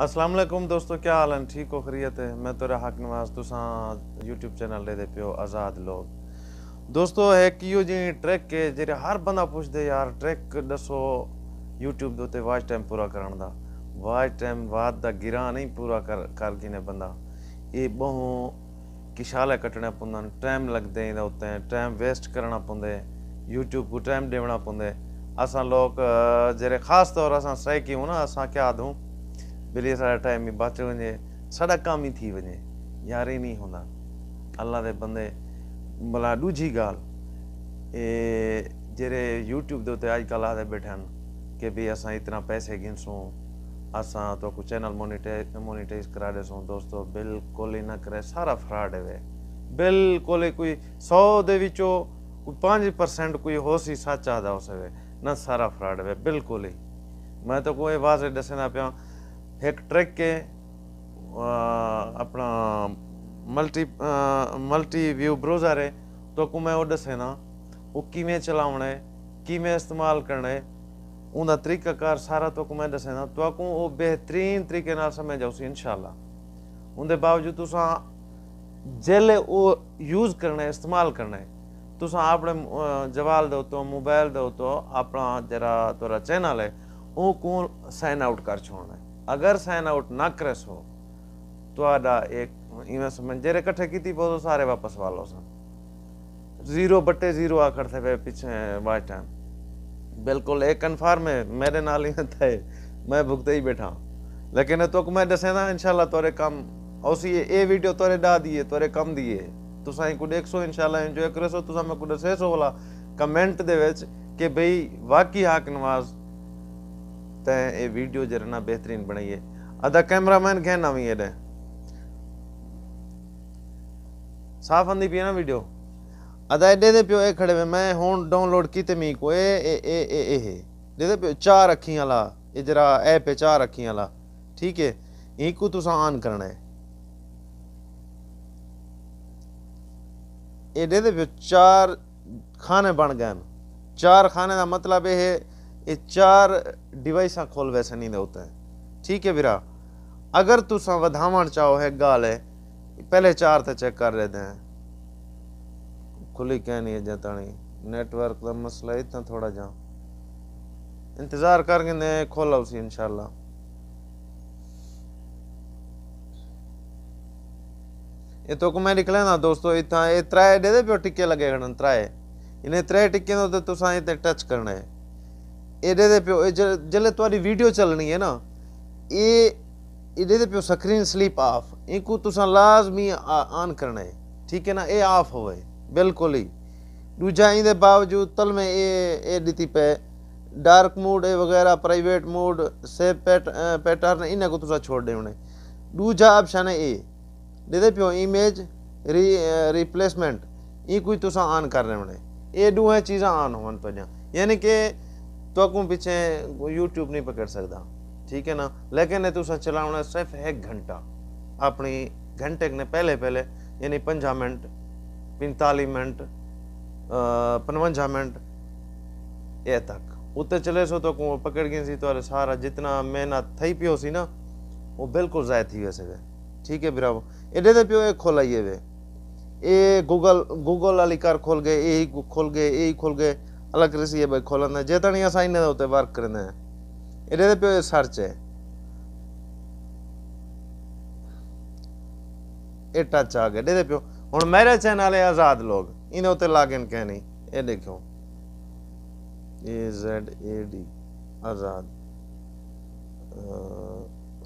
अस्सलाम वालेकुम दोस्तों क्या हाल है ठीक हो खरीत है मैं तो हक नवाज तुसा यूट्यूब चैनल दे पियो आज़ाद लोग दोस्तों है कि यो जी ट्रैक के जेरे हर बंदा पुछदे यार ट्रैक दसो यूट्यूब दे उत्ते वाच टाइम पूरा कर दा वाच टाइम बाद दा गिरा नहीं पूरा कर कर गिने बंदा ये बहु किशाले कटने पौंदा टाइम लगदे इंदा उत्ते टाइम वेस्ट करना पौंदे यूट्यूब को टाइम देना पौंदे असा लोग जेरे खास तौर असा स्ट्राइक ना असा क्या दूं बेड़े सारा टाइम ई बच वञे सॼा कम ई थी वञे यार ई नी हूंदा अलाह दे बंदे भला दूजी गाल ए जेड़े यूट्यूब दे उते अॼुकल्ह आदे वेठा आहिनि की भई असां पैसे गिनसूं असां तो चैनल मोनिटाइज मोनिटाइज करा ॾिसूं दोस्तो बिल्कुलु ई न करे सारा फ्रॉड वे बिल्कुल कोई सौ दे कोई पाँच परसेंट कोई होश ही सच आदा उस वे न सारा फ्रॉड वे बिल्कुल ही मैं तो कोई वाज दसना पाया एक ट्रैक के आ, अपना मल्टी आ, मल्टी व्यू ब्रोजर है तो को मैं वो दसे ना वो किमें चलावना है में इस्तेमाल करना है उनका तरीकाकार सारा तो को मैं दसे ना तो को वो बेहतरीन तरीके नाल समझ आऊसी इनशाला उनके बावजूद तुसा जेले वो यूज़ करना है इस्तेमाल करना है तुसा अपने जवाल दो तो मोबाइल दो तो अपना जरा तोरा चैनल है वो को साइन आउट कर छोड़ना है अगर साइन आउट ना करेसो ਤੁਹਾਡਾ ਇੱਕ ਇਵੇਂ ਸਮਝੇ ਰੇ की थी बोलो तो सारे वापस वालों ਸਨ जीरो बटे जीरो आकर थे वे पीछे ਬਾਈ टाइम बिल्कुल एक कन्फर्म है मेरे नाल ही थे मैं भुगते ही बैठा लेकिन तो मैं दसेना इंशाल्लाह तोरे कम औसी ए वीडियो तोरे डा दिए तोरे कम दिए तुसा को देखसो इंशाल्लाह एंजॉय सो तुसा मैं को सो वाला कमेंट दे विच के भाई वाकई हक नवाज तो ये वीडियो जरना बेहतरीन बनाई है अदा कैमरामैन ना भी है साफ आंदी पी ना वीडियो अदा एडे दे पियो ए खड़े में मैं हूँ डाउनलोड कीते मी को ए ए ए ए ए ए दे दे पियो चार अखी वाला ये जरा ए पे चार अखी वाला ठीक है ई को तुसा ऑन करना है ए दे दे पियो चार खाने बन गए चार खाने का मतलब यह है चार ਚਾਰ खोल वैसे नहीं देते हैं ठीक है अगर ਵੀਰਾ ਅਗਰ चाहो ਵਧਾਵਣ गाल है पहले चार ਪਹਿਲੇ ਚਾਰ ਤੇ ਚੈੱਕ ਕਰ ਲੈਦੇ ਹਾਂ ਖੁੱਲੀ ਕਹਿ ਨਹੀਂ ਜਤਾਣੀ नेटवर्क का मसला इतना थोड़ा जा इंतज़ार कर ने खोला उसी इनशाला ये तो मैं लिख लेना दोस्तों इतना ये त्राए दे पे टिक्के लगे त्राए इन्हें त्रे टिक्के तो तुसा इतने टच करना है एह्दे दे पियो जेल्लै थुआढ़ी वीडियो चलनी है ना ये एह्दे ते पियो स्क्रीन स्लीप ऑफ इनको तुसां लाजमी ऑन करना है ठीक है ना ये ऑफ होवे बिल्कुल ही दूजा इंदे बावजूद तल में ये ये दीती पे डार्क मोड ए वगैरह प्राइवेट मोड से पैट पैटर्न इन को तुसा छोड़ दे उन्हें दूजा ऑप्शन है ये दे पियो इमेज री रिप्लेसमेंट ये कोई तुसा ऑन कर रहे उन्हें ये दो चीज़ा ऑन होन पे यानी कि तो अकू पिछे यूट्यूब नहीं पकड़ सकता ठीक है ना लेकिन तुसा होना सिर्फ एक घंटा अपनी घंटे ने पहले पहले यानी पंजा मिनट पंताली मिनट पनवंजा मिनट ये तक उत चले सो तो पकड़ गई सी तो सारा जितना मेहनत थी पियो सी ना वो बिल्कुल ज़ाय थी वैसे वे ठीक है बिरावो एडे तो पियो ये खोलाइए वे ये गूगल गूगल वाली कार खोल गए यही खोल गए यही खोल गए अलग ॾिसी भई खोलंदा जेताणी असां हिन हुते वर्क कंदा आहियूं एॾे ते पियो सर्च आहे ਇਹ ਟੱਚ ਆ ਗਿਆ ਇਹਦੇ ਪਿਓ ਹੁਣ ਮੇਰੇ ਚੈਨਲ ਵਾਲੇ ਆਜ਼ਾਦ ਲੋਗ ਇਹਨਾਂ ਉਤੇ ਲਾਗਿਨ ਕਹਿ ਨਹੀਂ ਇਹ ਦੇਖੋ A Z ए D ਆਜ਼ਾਦ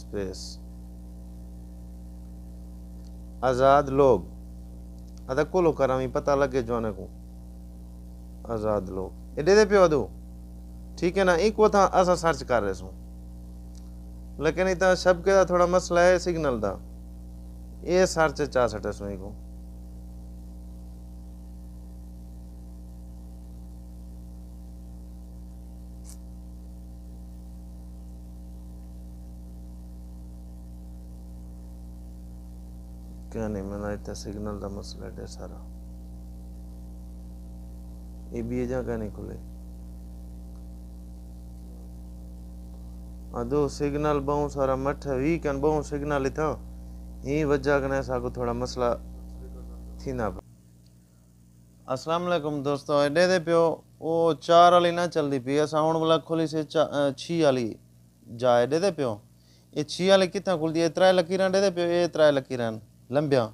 ਸਪੇਸ आज़ाद लोग अदा कोलो करा पता लगे जो को आजाद लोग एडे ਦੇ ਪਿਓ ਦੋ ठीक है ना एक वो था असा सर्च कर रहे सू लेकिन इतना शब्द का थोड़ा मसला है सिग्नल का ये सर्च चा सटे सू एक नहीं मैं इतना सिग्नल का मसला है सारा এই বিয়ে ಜಾಗನೆಕುಲೆ ಅದೋ ಸಿಗ್ನಲ್ ಬಹು ಸಾರಾ ಮಠ ವಿ ಕನ್ ಬಹು ಸಿಗ್ನಲ್ ಇತಾ ಈ वजह कने साको थोड़ा मसला थीना अस्सलाम वालेकुम दोस्तों एडे दे पियो ओ चार वाली ना चलदी पी असा हुन वाला खोली से छी वाली जा एडे दे पियो ए छी वाली किथा खुलदी ए त्रै लकीरां दे दे पियो ए त्रै लकीरां लंबिया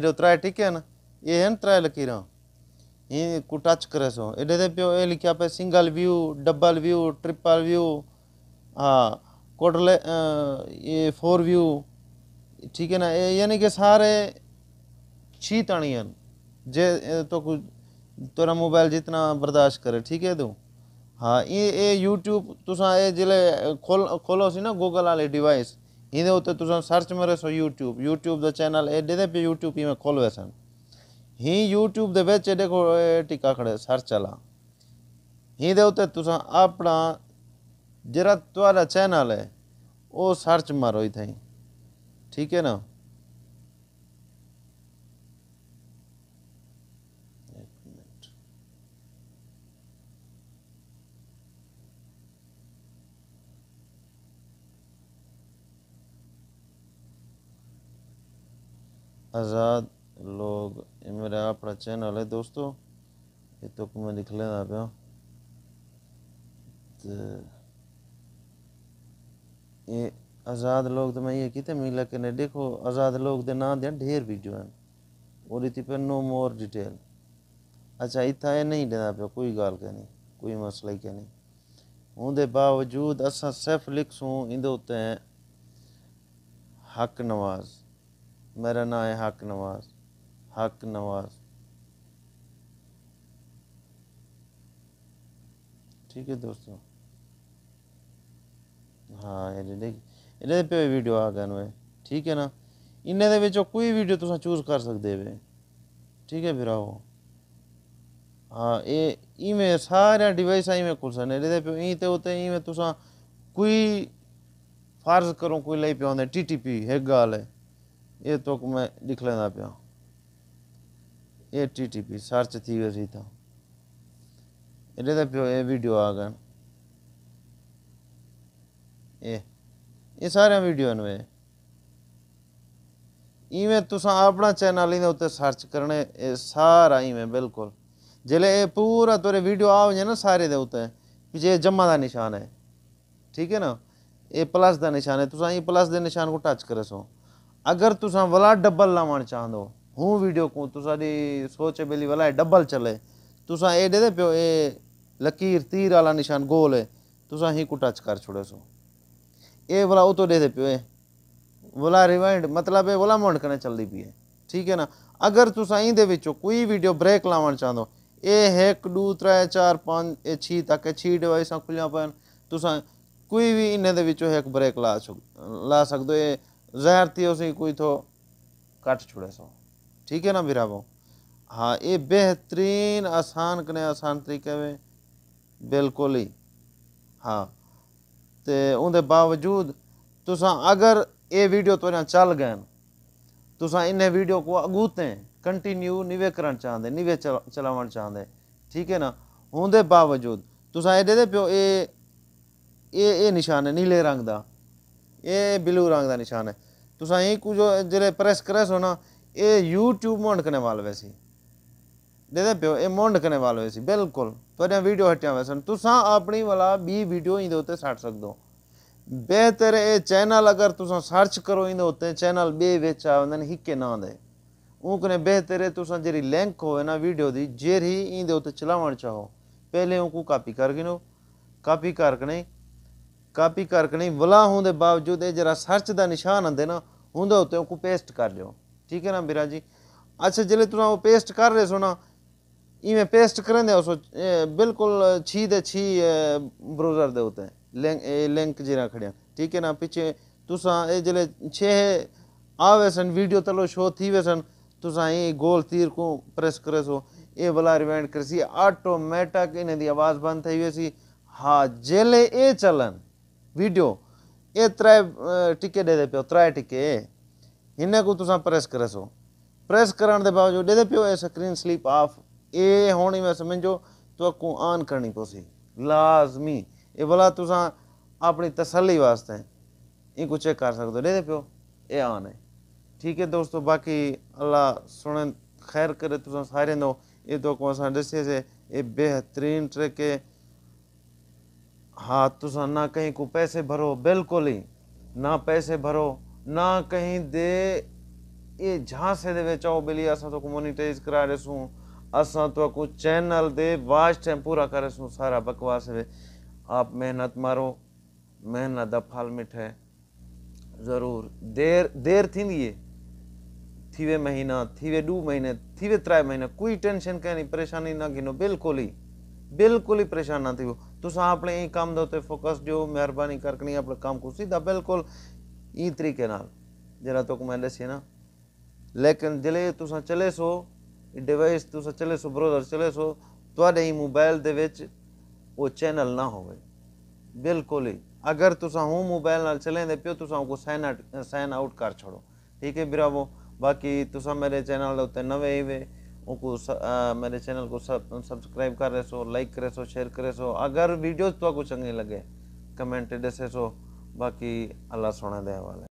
एडो त्रै टिके न ए हन त्रै लकीरां को टच करे सो एडे पियो ए लिखा पे single view double view triple view हाँ कोटले ये फोर व्यू ठीक है ना यानी कि सारे छी तणियन जे तो कुछ तोरा मोबाइल जितना बर्दाश्त करे ठीक है तू हाँ ये ये यूट्यूब तुसा ये जिले खोल खोलो सी ना गूगल वाले डिवाइस इन्हें उत्ते तुसा सर्च मरे सो यूट्यूब यूट्यूब द चैनल ए दे पे यूट्यूब में खोल वैसा ही यूट्यूब को टिका खड़े सर्च आला ही देते अपना जरा थोड़ा चैनल है वो सर्च मारो इतना ही ठीक है ना आजाद लोग मेरा आपला चैनल है दोस्तों ये तो मी लिखले ना पियो तो ये आज़ाद लोग तो मैं ये कितने मिला के नहीं देखो आज़ाद लोग दे ना दें ढेर वीडियो हैं और इतनी पे नो मोर डिटेल अच्छा इतना ये नहीं देना पे कोई गाल के नहीं कोई मसला के नहीं उनके बावजूद असा सिर्फ लिखसूँ इंदे उत्ते हक नवाज मेरा ना है हक नवाज हक नवाज ठीक है दोस्तों हाँ ये देख इन्हें पे वीडियो आ गए वे ठीक है ना इन्हें दे कोई वीडियो तुम चूज कर सकते वे ठीक है फिर आओ हाँ ये इमें सारे डिवाइस इमें खुल सकने ये पे इं तो उत इमें तुसा कोई फर्ज करो कोई ले पे आने टी टी गाल है ये तो मैं लिख लेना पाया એ सर्च थी થઈ ગયો સીધો એટલે તો એ વિડીયો આગળ એ એ સારા વિડીયોનું इवें तुसा अपना चैनल इन उत्ते सर्च करने सारा इवें बिल्कुल जल्द ये पूरा तुरे वीडियो जाए ना सारे दे उत्ते जे जमा का निशान है ठीक है ना ये प्लस का निशान है तुसा ये प्लस के निशान को टच करे सो अगर तुम वाला डबल लावन चाहते हो हूँ वीडियो को तुसारी सोच बेली वाला है डबल चले तुसा ए दे प्यो ए लकीर तीर वाला निशान गोल है तुसा ही को टच कर छोड़े सो ये वाला वो तो दे दे प्यो ए बोला रिवाइंड मतलब है बोला मोड़ कने चलदी पी है ठीक है ना अगर तुसा इन दे कोई वीडियो ब्रेक लावण चाहंदो ए एक दू त्रै चार पाँच छी तक छी डिवाइसा खुलिया पन कोई भी इन्हें एक ब्रेक ला सक ला सकदो ए ज़ाहिर थी उसी कोई तो कट छोड़े सौ ठीक है ना वो हाँ ये बेहतरीन आसान कने आसान तरीके में बिल्कुल ही हाँ तो उनके बावजूद तुसा अगर ये वीडियो तो चल गए तुसा इन्हें वीडियो को अगूते कंटिन्यू निवे करण चाहते निवे चल चलाव चाहते ठीक है ना उनके बावजूद तुस एडे प्यो ये ये ये निशान है नीले रंग का ये ब्लू रंग का निशान है ये कुछ जो प्रेस करे सो ना ਇਹ YouTube એ યુટ્યુબ મોંડ ਪਿਓ ਇਹ દેદે પ્યો ਵਾਲ મોંડ કને ਬਿਲਕੁਲ ਤੁਹਾਡੇ ਵੀਡੀਓ ਹਟਿਆ હટ્યા વેસન તુસા ਆਪਣੀ ਵਾਲਾ બી ਵੀਡੀਓ ઇંદે ઉતે સાટ સકદો ਬਿਹਤਰ ਇਹ ਚੈਨਲ ਅਗਰ ਤੁਸੀਂ ਸਰਚ ਕਰੋ ਇਹਦੇ ਉੱਤੇ ਚੈਨਲ ਬੇ ਵਿੱਚ ਆਉਂਦੇ ਹਿੱਕੇ ਨਾਂ ਦੇ ਉਹ ਕਨੇ ਬਿਹਤਰ ਤੁਸੀਂ ਜਿਹੜੀ ਲਿੰਕ ਹੋਵੇ ਨਾ ਵੀਡੀਓ ਦੀ ਜਿਹੜੀ ਇਹਦੇ ਉੱਤੇ ਚਲਾਉਣ ਚਾਹੋ ਪਹਿਲੇ ਉਹ ਕਾਪੀ ਕਰ ਗਿਨੋ ਕਾਪੀ ਕਰ ਕਨੇ ਕਾਪੀ ਕਰ ਕਨੇ ਵਲਾ ਹੋਣ ਦੇ ਬਾਵਜੂਦ ਇਹ ਜਰਾ ਸਰਚ ਦਾ ਨਿਸ਼ਾਨ ਹੁੰਦੇ ਨਾ ਉਹਦੇ ਉੱਤੇ ਉਹ ਪੇਸਟ ਕਰ ਲਿਓ ठीक है ना बीरा जी अच्छा जल्दी तुम वो पेस्ट कर रहे सो ना इवें पेस्ट करें दे सो बिल्कुल छी दे छी ब्रोजर दे उते लिंक लिंक जरा खड़िया ठीक है ना पीछे तुसा ये जल्द छे आवे सन वीडियो तलो शो थी वे सन तुसा ये गोल तीर को प्रेस करे सो ये वाला रिवाइंड कर सी ऑटोमेटिक इन्हें दी आवाज बंद थी वे सी हाँ जल ये चलन वीडियो ये त्रै टिके दे दे पे त्रै टिके इन्हें को प्रेस करे सो प्रेस करने के बावजूद डे पियो ए स्क्रीन स्लीप ऑफ ए होनी में समझो तो अगू आन करनी पोसी लाजमी ए भला तुसा अपनी तसली वास्ते इन को चेक कर सकते हो पियो ए आन है ठीक है दोस्तों बाकी अल्लाह सुने खैर करे तुसा सारे दो ये तो अगू असा दस ये बेहतरीन ट्रिक है हाँ तुसा ना कहीं को पैसे भरो बिल्कुल ही ना पैसे भरो ના કહી દે એ જ્યાં સે દેવે ચાહો બેલી અસા તો કોમોનિટાઇઝ કરા રેસું असा तो को तो चैनल दे वाच टाइम पूरा करे सू सारा बकवास वे आप मेहनत मारो मेहनत का फल मिठे ज़रूर देर देर थी है थी वे महीना थी वे दू महीने थी वे त्रा महीने कोई टेंशन कहनी परेशानी ना गिनो बिल्कुल ही बिल्कुल ही परेशान ना थी तुस अपने काम दो फोकस दो मेहरबानी करके अपने काम को सीधा बिल्कुल ई तरीके जरा तुक तो मैं दसी ना लेकिन जल्द तुस चले सो डिवाइस तुस चले सो ब्रोजर चले सो थोड़े ही मोबाइल के चैनल ना हो बिल्कुल ही अगर तुस हूँ मोबाइल ना चलें पे हो तुम को सैन आट सैन आउट कर छोड़ो ठीक है बिरावो बाकी तुस मेरे चैनल उत्ते नवे ही वे उनको मेरे चैनल को सब सब्सक्राइब कर रहे सो लाइक करे सो शेयर करे सो अगर वीडियो तो चंगे लगे कमेंट दसे सो ਬਾਕੀ ਅੱਲਾ ਸੋਹਣਾ ਦੇ ਹਵਾਲੇ